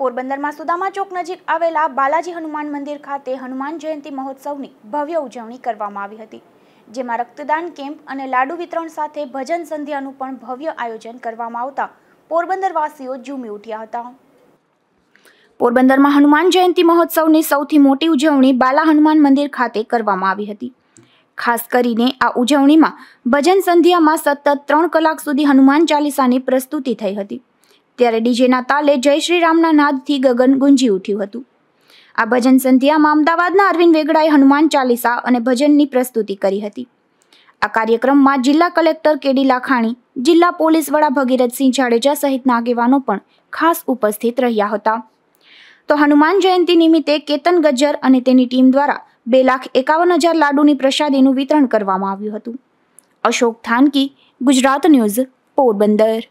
પોરબંદરમાં સુદામા ચોક નજીક આવેલા બાલાજી હનુમાન મંદિર ખાતે હનુમાન જયંતી મહોત્સવની ભવ્ય ઉજવણી કરવામાં આવી હતી જેમાં રક્તદાન કેમ્પ અને લાડુ વિતરણ સાથે ભજન સંધ્યાનું પણ ભવ્ય આયોજન કરવામાં આવતા પોરબંદરવાસીઓ ઝૂમી ઉઠ્યા હતા પોરબંદરમાં હનુમાન જયંતી મહોત્સવની સૌથી મોટી ઉજવણી બાલા હનુમાન મંદિર ખાતે કરવામાં આવી હતી ખાસ કરીને આ ઉજવણીમાં ભજન સંધ્યામાં સતત ત્રણ કલાક સુધી હનુમાન ચાલીસાની પ્રસ્તુતિ થઈ હતી ત્યારે ડીજેના તાલે જય શ્રી રામના નાદથી ગગન ગુંજી ઉઠ્યું હતું આ ભજન સંધ્યામાં અમદાવાદના અરવિંદ વેગડાએ હનુમાન ચાલીસા અને ભજનની પ્રસ્તુતિ કરી હતી આ કાર્યક્રમમાં જિલ્લા કલેક્ટર કેડી લાખાણી જિલ્લા પોલીસ વડા ભગીરથસિંહ જાડેજા સહિતના આગેવાનો પણ ખાસ ઉપસ્થિત રહ્યા હતા તો હનુમાન જયંતિ નિમિત્તે કેતન ગજ્જર અને તેની ટીમ દ્વારા બે લાખ એકાવન હજાર લાડુની પ્રસાદીનું વિતરણ કરવામાં આવ્યું હતું અશોક થાનકી ગુજરાત ન્યૂઝ પોરબંદર